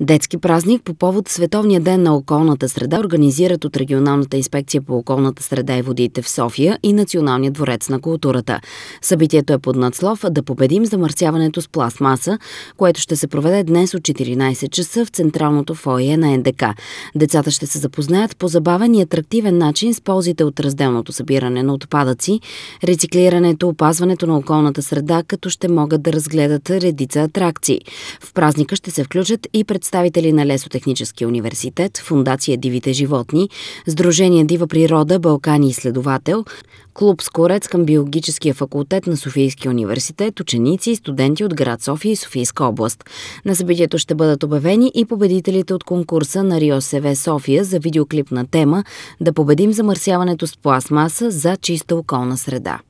Детски празник по повод Световния ден на околната среда организират от Регионалната инспекция по околната среда и водите в София и Националния дворец на културата. Събитието е под надслов да победим замърсяването с пластмаса, което ще се проведе днес от 14 часа в Централното фойе на НДК. Децата ще се запознаят по забавен и атрактивен начин с ползите от разделното събиране на отпадъци, рециклирането, опазването на околната среда, като ще могат да разгледат редица атракции. В празника ще се включат и пред представители на Лесотехническия университет, Фундация Дивите животни, Сдружение Дива природа, Балкани изследовател, Клуб Скорец към Биологическия факултет на Софийския университет, ученици и студенти от град София и Софийска област. На събитието ще бъдат обявени и победителите от конкурса на Рио СВ София за видеоклип на тема «Да победим замърсяването с пластмаса за чиста околна среда».